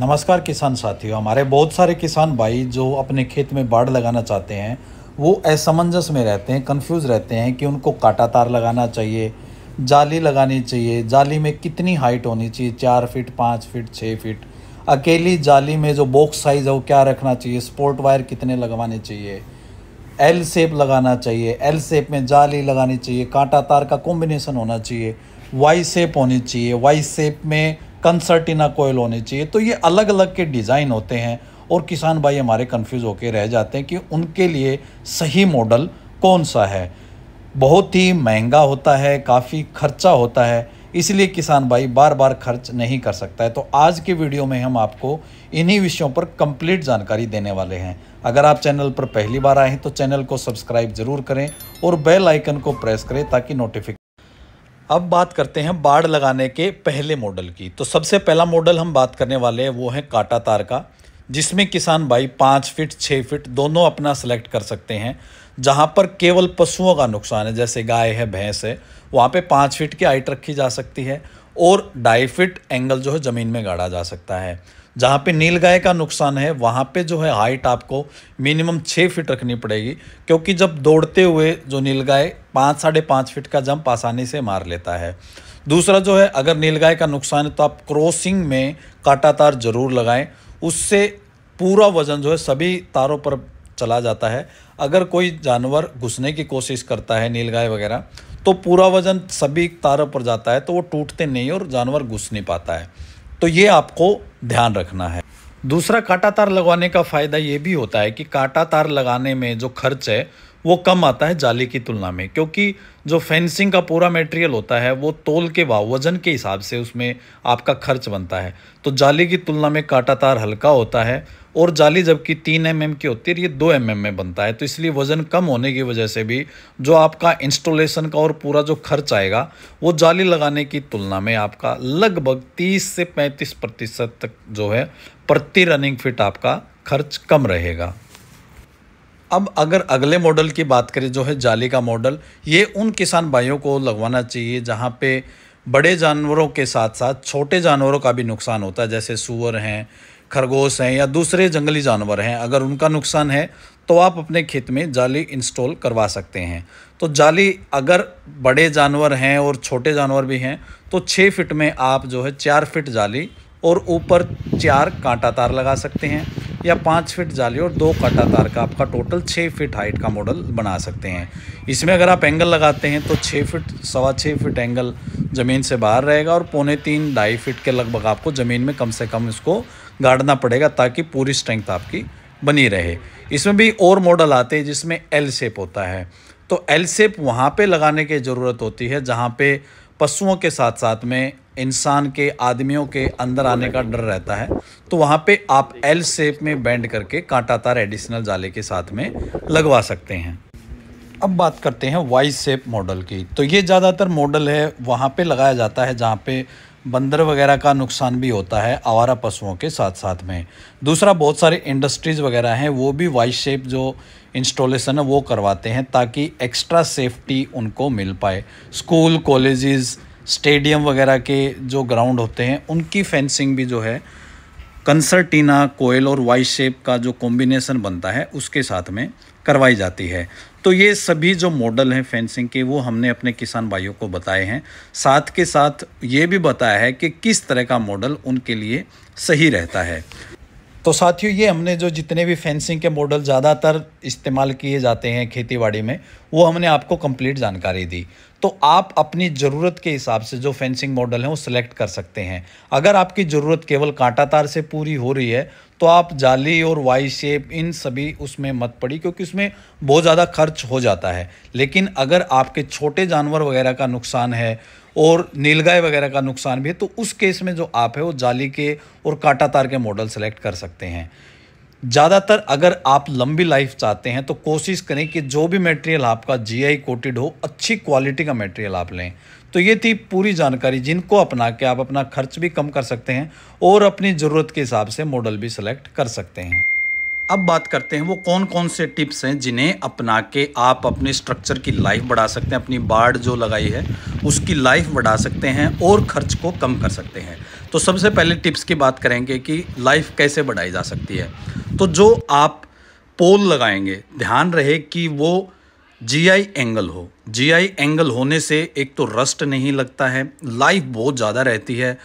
नमस्कार किसान साथियों हमारे बहुत सारे किसान भाई जो अपने खेत में बाढ़ लगाना चाहते हैं वो असमंजस में रहते हैं कंफ्यूज रहते हैं कि उनको काटा तार लगाना चाहिए जाली लगानी चाहिए जाली में कितनी हाइट होनी चाहिए चार फीट पाँच फीट छः फीट अकेली जाली में जो बॉक्स साइज़ है वो क्या रखना चाहिए स्पोर्ट वायर कितने लगवाने चाहिए एल सेप लगाना चाहिए एल सेप में जाली लगानी चाहिए कांटा तार का कॉम्बिनेशन होना चाहिए वाई सेप होनी चाहिए वाई सेप में कंसर्टिना कोयल होने चाहिए तो ये अलग अलग के डिज़ाइन होते हैं और किसान भाई हमारे कंफ्यूज होकर रह जाते हैं कि उनके लिए सही मॉडल कौन सा है बहुत ही महंगा होता है काफ़ी खर्चा होता है इसलिए किसान भाई बार बार खर्च नहीं कर सकता है तो आज के वीडियो में हम आपको इन्हीं विषयों पर कंप्लीट जानकारी देने वाले हैं अगर आप चैनल पर पहली बार आए हैं तो चैनल को सब्सक्राइब जरूर करें और बेल आइकन को प्रेस करें ताकि नोटिफिकेशन अब बात करते हैं बाड़ लगाने के पहले मॉडल की तो सबसे पहला मॉडल हम बात करने वाले हैं वो है काटा तार का जिसमें किसान भाई पाँच फिट छः फिट दोनों अपना सेलेक्ट कर सकते हैं जहाँ पर केवल पशुओं का नुकसान है जैसे गाय है भैंस है वहाँ पे पाँच फिट की हाइट रखी जा सकती है और ढाई फिट एंगल जो है ज़मीन में गाड़ा जा सकता है जहाँ पे नीलगाय का नुकसान है वहाँ पे जो है हाइट आपको मिनिमम छः फीट रखनी पड़ेगी क्योंकि जब दौड़ते हुए जो नीलगाय पाँच साढ़े पाँच फिट का जंप आसानी से मार लेता है दूसरा जो है अगर नीलगाय का नुकसान है तो आप क्रॉसिंग में काटा तार जरूर लगाएं उससे पूरा वज़न जो है सभी तारों पर चला जाता है अगर कोई जानवर घुसने की कोशिश करता है नीलगाय वगैरह तो पूरा वज़न सभी तारों पर जाता है तो वो टूटते नहीं और जानवर घुस नहीं पाता है तो ये आपको ध्यान रखना है दूसरा काटा तार लगवाने का फ़ायदा ये भी होता है कि काटा तार लगाने में जो खर्च है वो कम आता है जाली की तुलना में क्योंकि जो फेंसिंग का पूरा मटेरियल होता है वो तोल के वाव वज़न के हिसाब से उसमें आपका खर्च बनता है तो जाली की तुलना में काटा तार हल्का होता है और जाली जबकि तीन एम mm की होती है ये दो एम mm में बनता है तो इसलिए वज़न कम होने की वजह से भी जो आपका इंस्टॉलेशन का और पूरा जो खर्च आएगा वो जाली लगाने की तुलना में आपका लगभग तीस से पैंतीस प्रतिशत तक जो है प्रति रनिंग फिट आपका खर्च कम रहेगा अब अगर अगले मॉडल की बात करें जो है जाली का मॉडल ये उन किसान भाइयों को लगवाना चाहिए जहाँ पे बड़े जानवरों के साथ साथ छोटे जानवरों का भी नुकसान होता है जैसे सुअर हैं खरगोश हैं या दूसरे जंगली जानवर हैं अगर उनका नुकसान है तो आप अपने खेत में जाली इंस्टॉल करवा सकते हैं तो जाली अगर बड़े जानवर हैं और छोटे जानवर भी हैं तो छः फिट में आप जो है चार फिट जाली और ऊपर चार कांटा तार लगा सकते हैं या पाँच फिट जाली और दो कांटा तार का आपका टोटल छः फिट हाइट का मॉडल बना सकते हैं इसमें अगर आप एंगल लगाते हैं तो छः फिट सवा छः फिट एंगल ज़मीन से बाहर रहेगा और पौने तीन ढाई फिट के लगभग आपको ज़मीन में कम से कम इसको गाड़ना पड़ेगा ताकि पूरी स्ट्रेंथ आपकी बनी रहे इसमें भी और मॉडल आते हैं जिसमें एल शेप होता है तो एल शेप वहाँ पर लगाने की ज़रूरत होती है जहाँ पे पशुओं के साथ साथ में इंसान के आदमियों के अंदर आने का डर रहता है तो वहाँ पे आप एल शेप में बैंड करके कांटा तार एडिशनल जाले के साथ में लगवा सकते हैं अब बात करते हैं वाई शेप मॉडल की तो ये ज़्यादातर मॉडल है वहाँ पे लगाया जाता है जहाँ पे बंदर वगैरह का नुकसान भी होता है आवारा पशुओं के साथ साथ में दूसरा बहुत सारे इंडस्ट्रीज़ वगैरह हैं वो भी वाइस शेप जो इंस्टॉलेशन है वो करवाते हैं ताकि एक्स्ट्रा सेफ्टी उनको मिल पाए स्कूल कॉलेजेस स्टेडियम वगैरह के जो ग्राउंड होते हैं उनकी फेंसिंग भी जो है कंसर्टीना कोयल और वाई शेप का जो कॉम्बिनेसन बनता है उसके साथ में करवाई जाती है तो ये सभी जो मॉडल हैं फेंसिंग के वो हमने अपने किसान भाइयों को बताए हैं साथ के साथ ये भी बताया है कि किस तरह का मॉडल उनके लिए सही रहता है तो साथियों ये हमने जो जितने भी फेंसिंग के मॉडल ज़्यादातर इस्तेमाल किए जाते हैं खेतीबाड़ी में वो हमने आपको कंप्लीट जानकारी दी तो आप अपनी ज़रूरत के हिसाब से जो फेंसिंग मॉडल हैं वो सिलेक्ट कर सकते हैं अगर आपकी ज़रूरत केवल कांटा तार से पूरी हो रही है तो आप जाली और वाई शेप इन सभी उसमें मत पड़ी क्योंकि उसमें बहुत ज़्यादा खर्च हो जाता है लेकिन अगर आपके छोटे जानवर वगैरह का नुकसान है और नीलगाय वगैरह का नुकसान भी है तो उस केस में जो आप है वो जाली के और काटा तार के मॉडल सेलेक्ट कर सकते हैं ज़्यादातर अगर आप लंबी लाइफ चाहते हैं तो कोशिश करें कि जो भी मटेरियल आपका जीआई कोटेड हो अच्छी क्वालिटी का मटेरियल आप लें तो ये थी पूरी जानकारी जिनको अपना के आप अपना खर्च भी कम कर सकते हैं और अपनी ज़रूरत के हिसाब से मॉडल भी सेलेक्ट कर सकते हैं अब बात करते हैं वो कौन कौन से टिप्स हैं जिन्हें अपना के आप अपने स्ट्रक्चर की लाइफ बढ़ा सकते हैं अपनी बाढ़ जो लगाई है उसकी लाइफ बढ़ा सकते हैं और खर्च को कम कर सकते हैं तो सबसे पहले टिप्स की बात करेंगे कि लाइफ कैसे बढ़ाई जा सकती है तो जो आप पोल लगाएंगे ध्यान रहे कि वो जीआई एंगल हो जीआई एंगल होने से एक तो रस्ट नहीं लगता है लाइफ बहुत ज़्यादा रहती है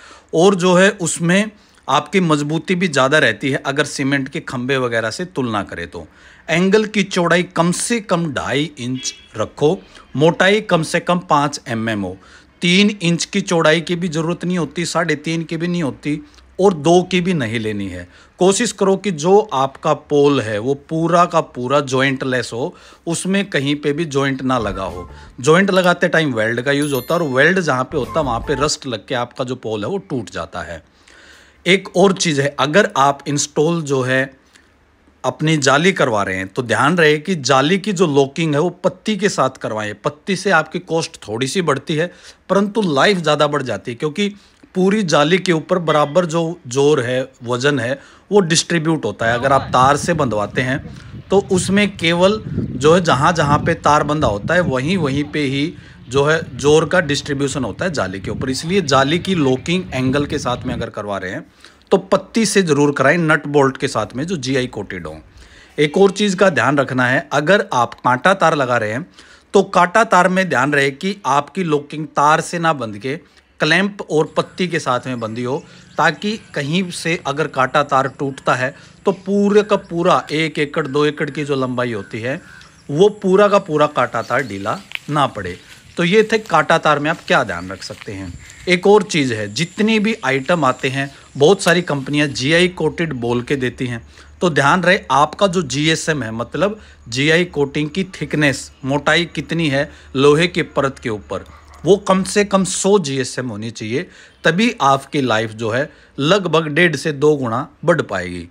और जो है उसमें आपकी मजबूती भी ज़्यादा रहती है अगर सीमेंट के खंबे वगैरह से तुलना करें तो एंगल की चौड़ाई कम से कम ढाई इंच रखो मोटाई कम से कम पाँच एम एम हो तीन इंच की चौड़ाई की भी ज़रूरत नहीं होती साढ़े तीन की भी नहीं होती और दो की भी नहीं लेनी है कोशिश करो कि जो आपका पोल है वो पूरा का पूरा जॉइंट लेस हो उसमें कहीं पे भी जॉइंट ना लगा हो जॉइंट लगाते टाइम वेल्ड का यूज़ होता है और वेल्ड जहाँ पे होता है वहाँ पे रस्ट लग के आपका जो पोल है वो टूट जाता है एक और चीज़ है अगर आप इंस्टॉल जो है अपनी जाली करवा रहे हैं तो ध्यान रहे कि जाली की जो लॉकिंग है वो पत्ती के साथ करवाएं पत्ती से आपकी कॉस्ट थोड़ी सी बढ़ती है परंतु लाइफ ज़्यादा बढ़ जाती है क्योंकि पूरी जाली के ऊपर बराबर जो जोर है वज़न है वो डिस्ट्रीब्यूट होता है अगर आप तार से बंधवाते हैं तो उसमें केवल जो है जहाँ जहाँ पे तार बंधा होता है वहीं वहीं पे ही जो है जोर का डिस्ट्रीब्यूशन होता है जाली के ऊपर इसलिए जाली की लॉकिंग एंगल के साथ में अगर करवा रहे हैं तो पत्ती से ज़रूर कराएं नट बोल्ट के साथ में जो जीआई कोटेड हो एक और चीज़ का ध्यान रखना है अगर आप कांटा तार लगा रहे हैं तो कांटा तार में ध्यान रहे कि आपकी लॉकिंग तार से ना बंध के क्लैंप और पत्ती के साथ में बंधी हो ताकि कहीं से अगर कांटा तार टूटता है तो पूरे का पूरा एक एकड़ दो एकड़ की जो लंबाई होती है वो पूरा का पूरा कांटा तार ढीला ना पड़े तो ये थे काटा तार में आप क्या ध्यान रख सकते हैं एक और चीज़ है जितनी भी आइटम आते हैं बहुत सारी कंपनियां जीआई कोटेड बोल के देती हैं तो ध्यान रहे आपका जो जीएसएम है मतलब जीआई कोटिंग की थिकनेस मोटाई कितनी है लोहे के परत के ऊपर वो कम से कम 100 जीएसएम होनी चाहिए तभी आपकी लाइफ जो है लगभग डेढ़ से दो गुना बढ़ पाएगी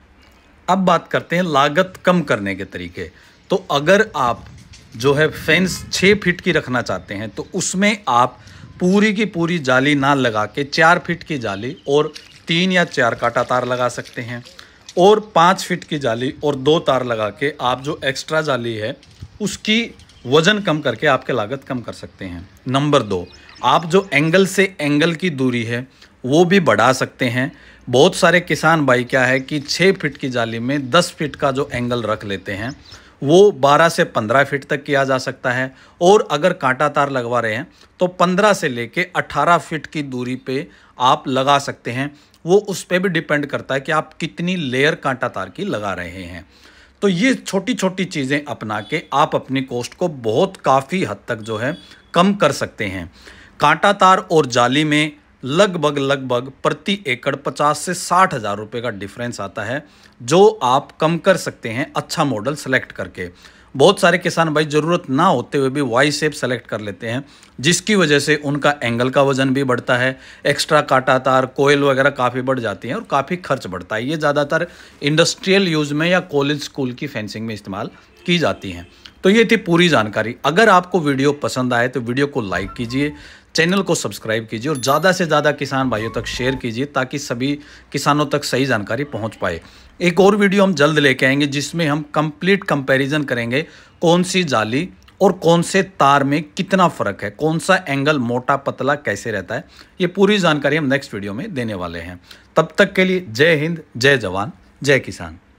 अब बात करते हैं लागत कम करने के तरीके तो अगर आप जो है फेंस छः फीट की रखना चाहते हैं तो उसमें आप पूरी की पूरी जाली ना लगा के चार फीट की जाली और तीन या चार काटा तार लगा सकते हैं और पाँच फीट की जाली और दो तार लगा के आप जो एक्स्ट्रा जाली है उसकी वज़न कम करके आपके लागत कम कर सकते हैं नंबर दो आप जो एंगल से एंगल की दूरी है वो भी बढ़ा सकते हैं बहुत सारे किसान भाई क्या है कि छः फिट की जाली में दस फिट का जो एंगल रख लेते हैं वो 12 से 15 फीट तक किया जा सकता है और अगर कांटा तार लगवा रहे हैं तो 15 से लेके 18 फीट की दूरी पे आप लगा सकते हैं वो उस पर भी डिपेंड करता है कि आप कितनी लेयर कांटा तार की लगा रहे हैं तो ये छोटी छोटी चीज़ें अपना के आप अपनी कॉस्ट को बहुत काफ़ी हद तक जो है कम कर सकते हैं कांटा तार और जाली में लगभग लगभग प्रति एकड़ पचास से साठ हज़ार रुपये का डिफरेंस आता है जो आप कम कर सकते हैं अच्छा मॉडल सेलेक्ट करके बहुत सारे किसान भाई ज़रूरत ना होते हुए भी वाई सेप सेलेक्ट कर लेते हैं जिसकी वजह से उनका एंगल का वजन भी बढ़ता है एक्स्ट्रा काटा तार कोयल वगैरह काफ़ी बढ़ जाती हैं और काफ़ी खर्च बढ़ता है ये ज़्यादातर इंडस्ट्रियल यूज़ में या कॉलेज स्कूल की फेंसिंग में इस्तेमाल की जाती हैं तो ये थी पूरी जानकारी अगर आपको वीडियो पसंद आए तो वीडियो को लाइक कीजिए चैनल को सब्सक्राइब कीजिए और ज़्यादा से ज़्यादा किसान भाइयों तक शेयर कीजिए ताकि सभी किसानों तक सही जानकारी पहुंच पाए एक और वीडियो हम जल्द लेके आएंगे जिसमें हम कंप्लीट कंपैरिजन करेंगे कौन सी जाली और कौन से तार में कितना फ़र्क है कौन सा एंगल मोटा पतला कैसे रहता है ये पूरी जानकारी हम नेक्स्ट वीडियो में देने वाले हैं तब तक के लिए जय हिंद जय जवान जय किसान